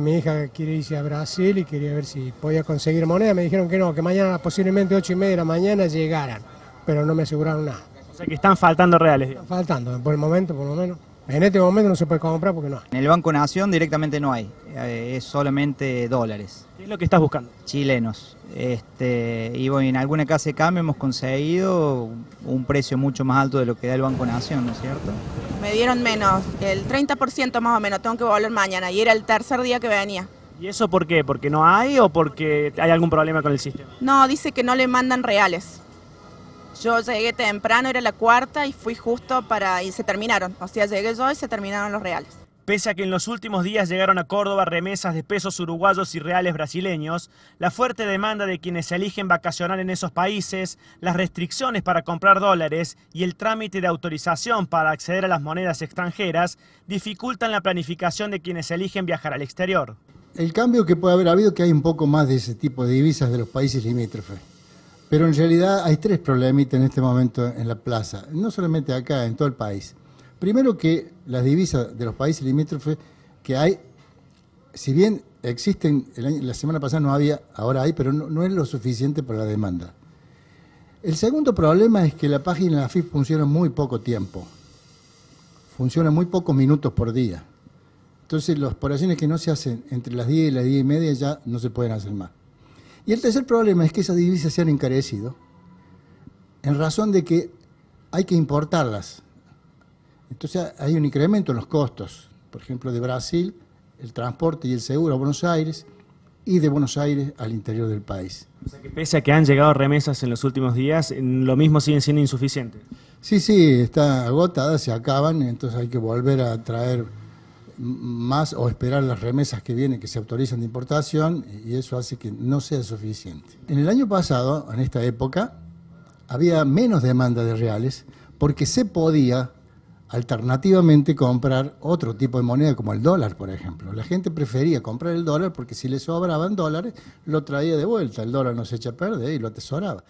Mi hija quiere irse a Brasil y quería ver si podía conseguir moneda. Me dijeron que no, que mañana posiblemente 8 y media de la mañana llegaran, pero no me aseguraron nada. O sea que están faltando reales. Están faltando, por el momento por lo menos. En este momento no se puede comprar porque no En el Banco Nación directamente no hay, eh, es solamente dólares. ¿Qué es lo que estás buscando? Chilenos. Este, y bueno, en alguna casa de cambio hemos conseguido un precio mucho más alto de lo que da el Banco Nación, ¿no es cierto? Me dieron menos, el 30% más o menos, tengo que volver mañana y era el tercer día que venía. ¿Y eso por qué? ¿Porque no hay o porque hay algún problema con el sistema? No, dice que no le mandan reales. Yo llegué temprano, era la cuarta y fui justo para... y se terminaron. O sea, llegué yo y se terminaron los reales. Pese a que en los últimos días llegaron a Córdoba remesas de pesos uruguayos y reales brasileños, la fuerte demanda de quienes se eligen vacacionar en esos países, las restricciones para comprar dólares y el trámite de autorización para acceder a las monedas extranjeras dificultan la planificación de quienes eligen viajar al exterior. El cambio que puede haber habido que hay un poco más de ese tipo de divisas de los países limítrofes. Pero en realidad hay tres problemitas en este momento en la plaza, no solamente acá, en todo el país. Primero que las divisas de los países limítrofes que hay, si bien existen, la semana pasada no había, ahora hay, pero no, es lo suficiente para la demanda. El segundo problema es que la página de la FIF funciona muy poco tiempo, funciona muy pocos minutos por día. Entonces, las operaciones que no se hacen entre las 10 y las 10 y media ya no se pueden hacer más. Y el tercer problema es que esas divisas se han encarecido en razón de que hay que importarlas. Entonces hay un incremento en los costos, por ejemplo, de Brasil, el transporte y el seguro a Buenos Aires y de Buenos Aires al interior del país. O sea que pese a que han llegado remesas en los últimos días, lo mismo siguen siendo insuficientes. Sí, sí, está agotada, se acaban, entonces hay que volver a traer más o esperar las remesas que vienen, que se autorizan de importación, y eso hace que no sea suficiente. En el año pasado, en esta época, había menos demanda de reales porque se podía alternativamente comprar otro tipo de moneda como el dólar, por ejemplo. La gente prefería comprar el dólar porque si le sobraban dólares, lo traía de vuelta, el dólar no se echa a perder y lo atesoraba.